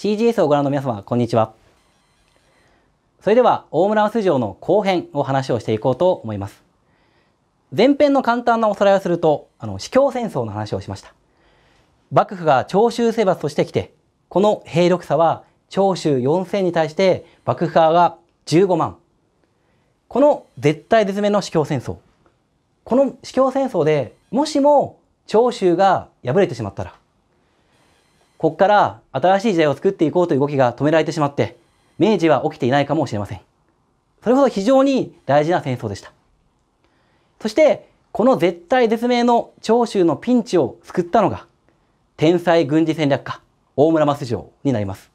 CGS をご覧の皆様、こんにちは。それでは、大村明城の後編を話をしていこうと思います。前編の簡単なおさらいをすると、あの、司教戦争の話をしました。幕府が長州征伐としてきて、この兵力差は長州4000に対して幕府側が15万。この絶対絶命の司教戦争。この司教戦争で、もしも長州が敗れてしまったら、ここから新しい時代を作っていこうという動きが止められてしまって、明治は起きていないかもしれません。それほど非常に大事な戦争でした。そして、この絶対絶命の長州のピンチを救ったのが、天才軍事戦略家、大村益城になります。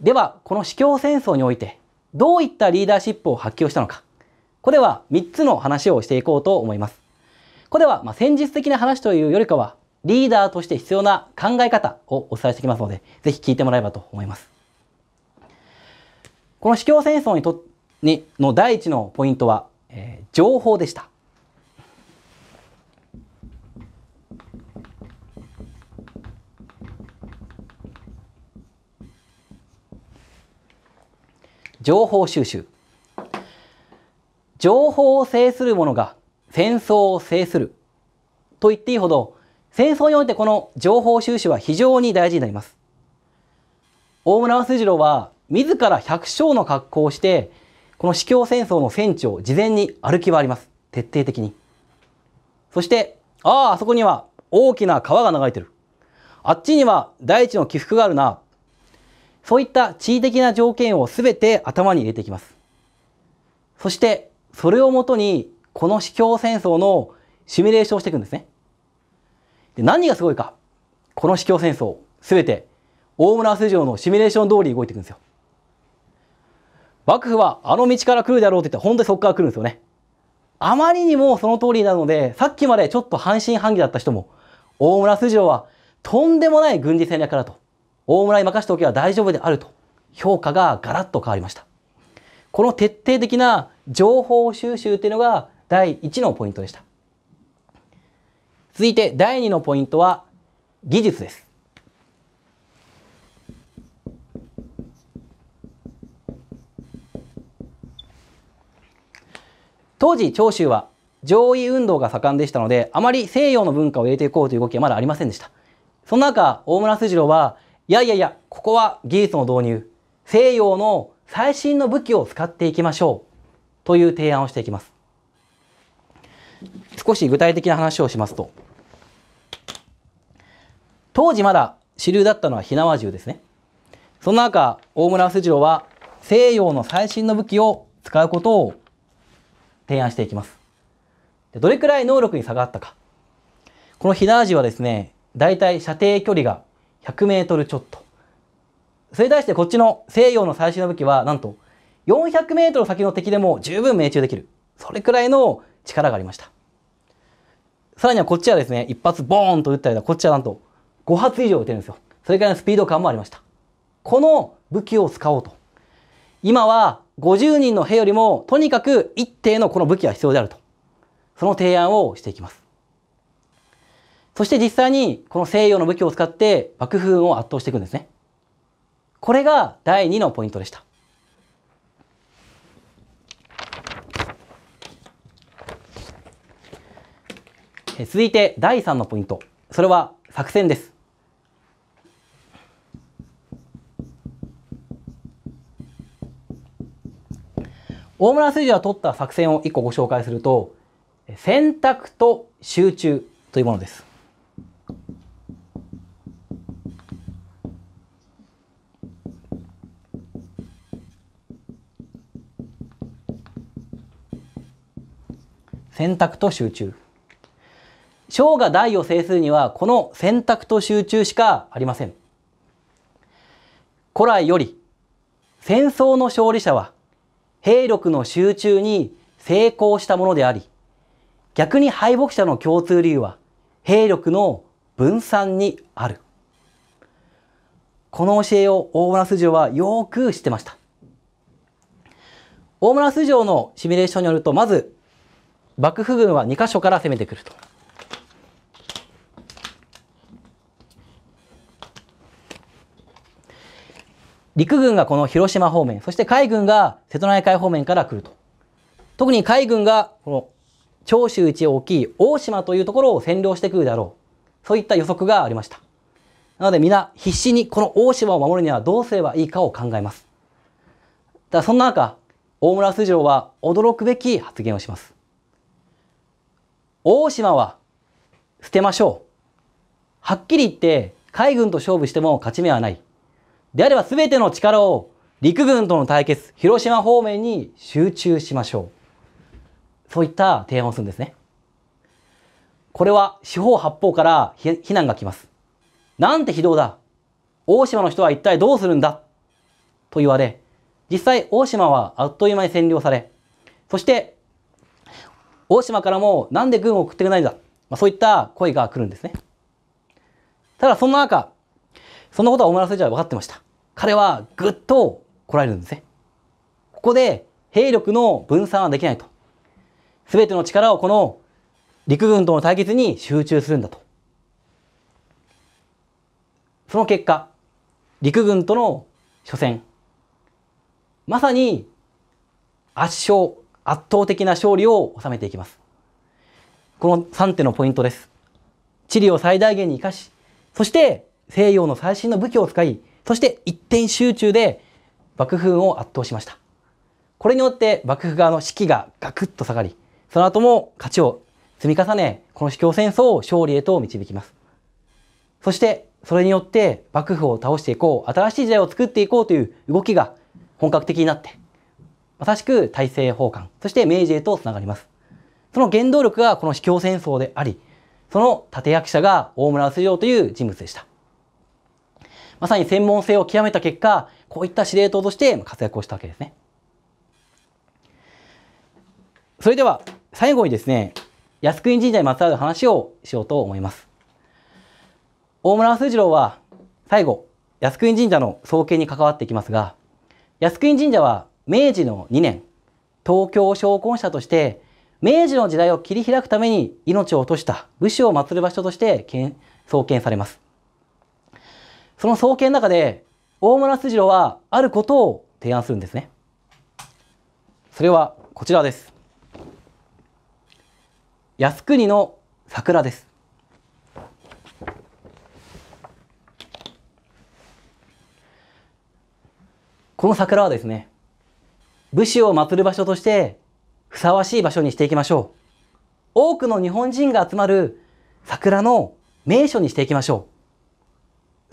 では、この司教戦争において、どういったリーダーシップを発揮をしたのか、これは3つの話をしていこうと思います。これは、ま戦術的な話というよりかは、リーダーとして必要な考え方をお伝えしていきますので、ぜひ聞いてもらえばと思います。この司教戦争にとにの第一のポイントは、えー、情報でした。情報収集。情報を制する者が戦争を制すると言っていいほど戦争においてこの情報収集は非常に大事になります。大村和次郎は自ら百姓の格好をして、この司教戦争の戦地を事前に歩き回ります。徹底的に。そして、ああ、あそこには大きな川が流れてる。あっちには大地の起伏があるな。そういった地理的な条件を全て頭に入れていきます。そして、それをもとに、この司教戦争のシミュレーションをしていくんですね。で何がすごいかこの司教戦争すべて大村瀬城のシミュレーション通り動いていくんですよ。幕府はあの道から来るだろうって言って本当にそこから来るんですよね。あまりにもその通りなのでさっきまでちょっと半信半疑だった人も大村筋城はとんでもない軍事戦略家だと大村に任せておけば大丈夫であると評価がガラッと変わりました。この徹底的な情報収集っていうのが第一のポイントでした。続いて第2のポイントは技術です。当時長州は上位運動が盛んでしたのであまり西洋の文化を入れていこうという動きはまだありませんでしたその中大村筋郎はいやいやいやここは技術の導入西洋の最新の武器を使っていきましょうという提案をしていきます少し具体的な話をしますと当時まだ主流だったのは火縄銃ですね。そんな中、大村康次郎は西洋の最新の武器を使うことを提案していきます。どれくらい能力に差があったか。この火縄銃はですね、だいたい射程距離が100メートルちょっと。それに対してこっちの西洋の最新の武器はなんと400メートル先の敵でも十分命中できる。それくらいの力がありました。さらにはこっちはですね、一発ボーンと撃ったりだ、こっちはなんと5発以上打てるんですよ。それからのスピード感もありました。この武器を使おうと。今は50人の兵よりもとにかく一定のこの武器は必要であると。その提案をしていきます。そして実際にこの西洋の武器を使って幕府軍を圧倒していくんですね。これが第2のポイントでした。続いて第3のポイント。それは作戦です。大村筋はが取った作戦を1個ご紹介すると選択と集中というものです。選択と集中小が大を制するにはこの選択と集中しかありません古来より戦争の勝利者は兵力の集中に成功したものであり、逆に敗北者の共通理由は兵力の分散にある。この教えを大村素城はよく知ってました。大村素城のシミュレーションによると、まず幕府軍は2カ所から攻めてくると。陸軍がこの広島方面、そして海軍が瀬戸内海方面から来ると。特に海軍がこの長州一大きい大島というところを占領してくるだろう。そういった予測がありました。なので皆必死にこの大島を守るにはどうすればいいかを考えます。だそんな中、大村素条は驚くべき発言をします。大島は捨てましょう。はっきり言って海軍と勝負しても勝ち目はない。であれば全ての力を陸軍との対決、広島方面に集中しましょう。そういった提案をするんですね。これは四方八方から非難が来ます。なんて非道だ。大島の人は一体どうするんだ。と言われ、実際大島はあっという間に占領され、そして大島からもなんで軍を送ってくれないんだ。まあ、そういった声が来るんですね。ただそんな中、そんなことは大村先生は分かってました。彼はぐっと来られるんですね。ここで兵力の分散はできないと。すべての力をこの陸軍との対決に集中するんだと。その結果、陸軍との初戦、まさに圧勝、圧倒的な勝利を収めていきます。この3手のポイントです。地理を最大限に活かし、そして西洋の最新の武器を使い、そして一点集中で幕府軍を圧倒しました。これによって幕府側の士気がガクッと下がり、その後も勝ちを積み重ね、この司教戦争を勝利へと導きます。そして、それによって幕府を倒していこう、新しい時代を作っていこうという動きが本格的になって、まさしく大政奉還、そして明治へとつながります。その原動力がこの司教戦争であり、その立役者が大村康城という人物でした。まさに専門性を極めた結果、こういった司令塔として活躍をしたわけですね。それでは、最後にですね、靖国神社にまつわる話をしようと思います。大村寿次郎は、最後、靖国神社の創建に関わっていきますが、靖国神社は明治の2年、東京商魂社として、明治の時代を切り開くために命を落とした武士を祀る場所として創建されます。その創建の中で、大村筋郎はあることを提案するんですね。それはこちらです。靖国の桜です。この桜はですね、武士を祀る場所としてふさわしい場所にしていきましょう。多くの日本人が集まる桜の名所にしていきましょう。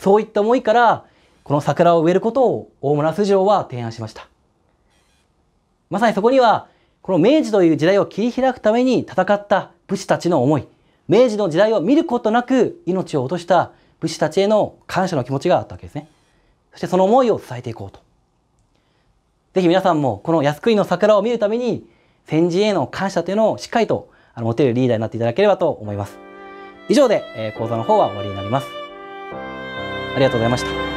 そういった思いから、この桜を植えることを大村素性は提案しました。まさにそこには、この明治という時代を切り開くために戦った武士たちの思い、明治の時代を見ることなく命を落とした武士たちへの感謝の気持ちがあったわけですね。そしてその思いを伝えていこうと。ぜひ皆さんもこの靖国の桜を見るために先人への感謝というのをしっかりと持てるリーダーになっていただければと思います。以上で講座の方は終わりになります。ありがとうございました